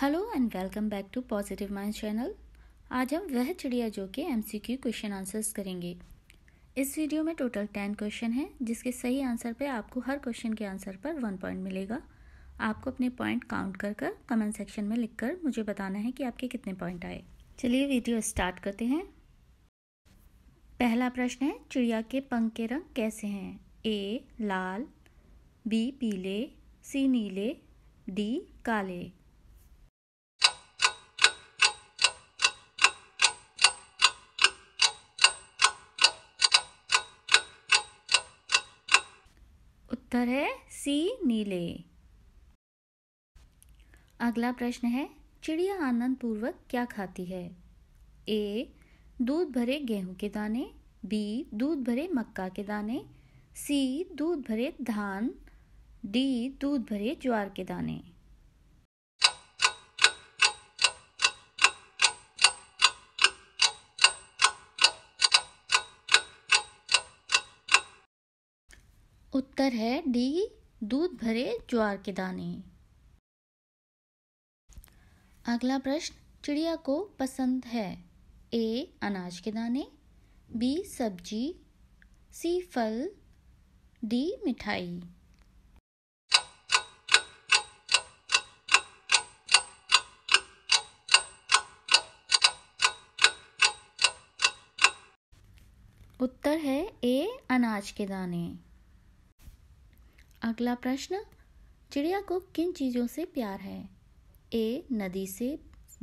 hello and welcome back to positive mind channel आज हम वह चिड़िया जो कि M C Q question answers करेंगे इस वीडियो में टोटल टेन क्वेश्चन हैं जिसके सही आंसर पे आपको हर क्वेश्चन के आंसर पर वन पॉइंट मिलेगा आपको अपने पॉइंट काउंट कर कर कमेंट सेक्शन में लिखकर मुझे बताना है कि आपके कितने पॉइंट आए चलिए वीडियो स्टार्ट करते हैं पहला प्रश्न है चिड़िया के पंख के रंग कैसे हैं ए लाल बी पीले सी नीले डी काले उत्तर है सी नीले अगला प्रश्न है चिड़िया आनंद पूर्वक क्या खाती है ए दूध भरे गेहूं के दाने बी दूध भरे मक्का के दाने सी दूध भरे धान डी दूध भरे ज्वार के दाने उत्तर है डी दूध भरे ज्वार के दाने अगला प्रश्न चिड़िया को पसंद है ए अनाज के दाने बी सब्जी सी फल डी मिठाई उत्तर है ए अनाज के दाने अगला प्रश्न चिड़िया को किन चीज़ों से प्यार है ए नदी से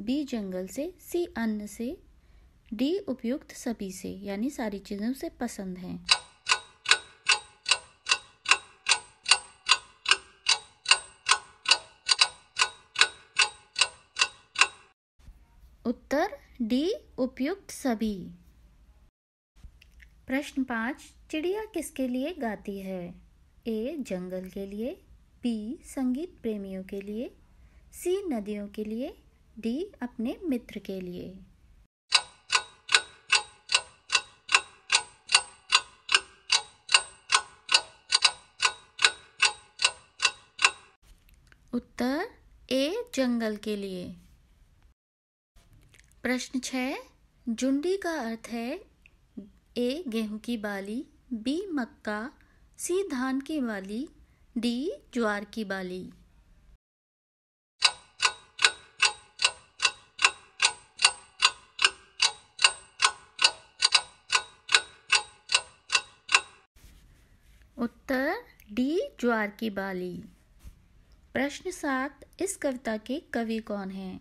बी जंगल से सी अन्न से डी उपयुक्त सभी से यानी सारी चीज़ों से पसंद है उत्तर डी उपयुक्त सभी प्रश्न पाँच चिड़िया किसके लिए गाती है ए जंगल के लिए बी संगीत प्रेमियों के लिए सी नदियों के लिए डी अपने मित्र के लिए उत्तर ए जंगल के लिए प्रश्न छः जुंडी का अर्थ है ए गेहूं की बाली बी मक्का सी धान की बाली डी ज्वार की बाली उत्तर डी ज्वार की बाली प्रश्न सात इस कविता के कवि कौन हैं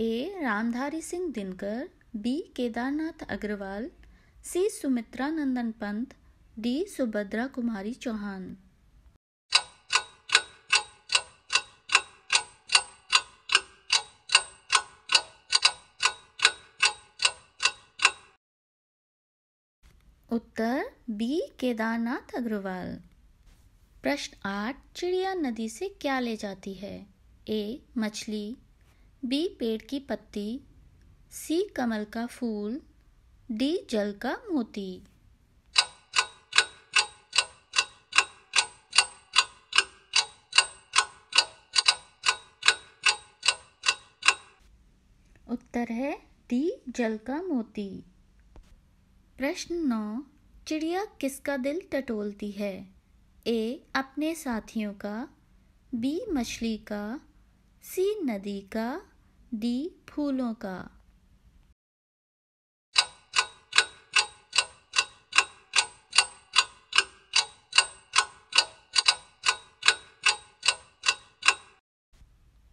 A Ramdhari Singh Dinkar B Kedarnath Agrawal C Sumitra Nandan Pant D Subhadra Kumari Chauhan उत्तर बी केदारनाथ अग्रवाल प्रश्न आठ चिड़िया नदी से क्या ले जाती है ए मछली बी पेड़ की पत्ती सी कमल का फूल डी जल का मोती उत्तर है दी जल का मोती प्रश्न नौ चिड़िया किसका दिल टटोलती है ए अपने साथियों का बी मछली का सी नदी का डी फूलों का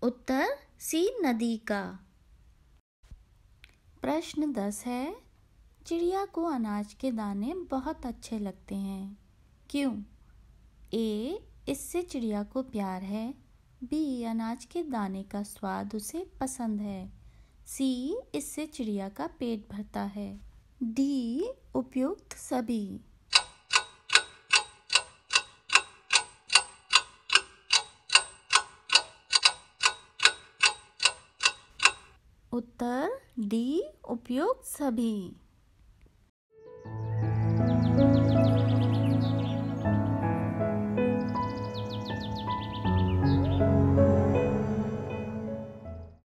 उत्तर सी नदी का प्रश्न दस है चिड़िया को अनाज के दाने बहुत अच्छे लगते हैं क्यों ए इससे चिड़िया को प्यार है बी अनाज के दाने का स्वाद उसे पसंद है सी इससे चिड़िया का पेट भरता है डी उपयुक्त सभी उत्तर डी उपयुक्त सभी